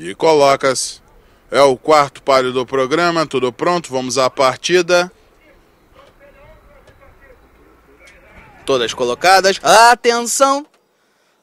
E colocas. É o quarto palio do programa, tudo pronto, vamos à partida. Todas colocadas. Atenção!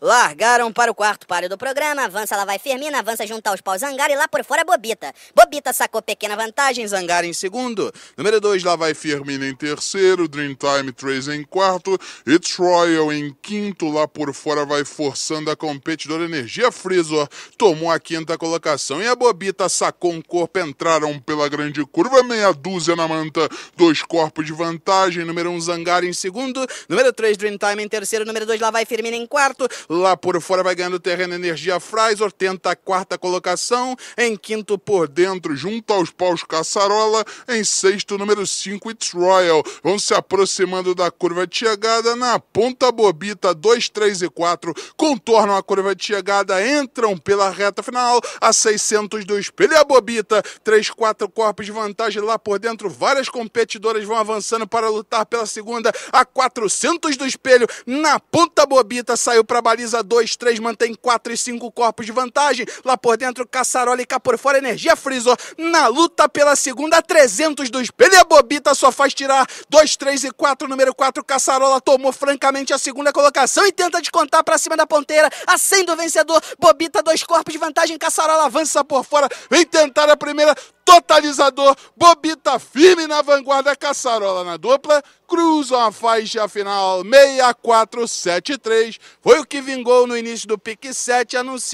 Largaram para o quarto páreo do programa, avança lá vai Firmina, avança juntar os paus Zangari e lá por fora Bobita. Bobita sacou pequena vantagem, Zangari em segundo. Número 2, lá vai Firmina em terceiro, Dreamtime 3 em quarto e Royal em quinto, lá por fora vai forçando a competidora Energia Freezer. Tomou a quinta colocação e a Bobita sacou um corpo, entraram pela grande curva, meia dúzia na manta, dois corpos de vantagem, número 1 um, Zangari em segundo, número 3 Dreamtime em terceiro, número 2 lá vai Firmina em quarto. Lá por fora vai ganhando terreno Energia Fraser, tenta a quarta colocação. Em quinto por dentro, junto aos paus Caçarola. Em sexto, número 5, It's Royal. Vão se aproximando da curva de chegada. Na ponta Bobita, 2, 3 e 4 contornam a curva de chegada, entram pela reta final a 600 do espelho. E a Bobita, 3, 4 corpos de vantagem lá por dentro. Várias competidoras vão avançando para lutar pela segunda a 400 do espelho. Na ponta Bobita, saiu para baixo finaliza dois, três, mantém quatro e cinco corpos de vantagem. Lá por dentro, Caçarola e cá por fora, Energia freezer Na luta pela segunda, 300 do espelho. E a Bobita só faz tirar dois, três e quatro. Número quatro, Caçarola tomou francamente a segunda colocação e tenta descontar para cima da ponteira. Acendo o vencedor. Bobita, dois corpos de vantagem. Caçarola avança por fora. Vem tentar a primeira totalizador, Bobita firme na vanguarda, Caçarola na dupla, cruzam a faixa final 6473. Foi o que vingou no início do pique 7, anunciando.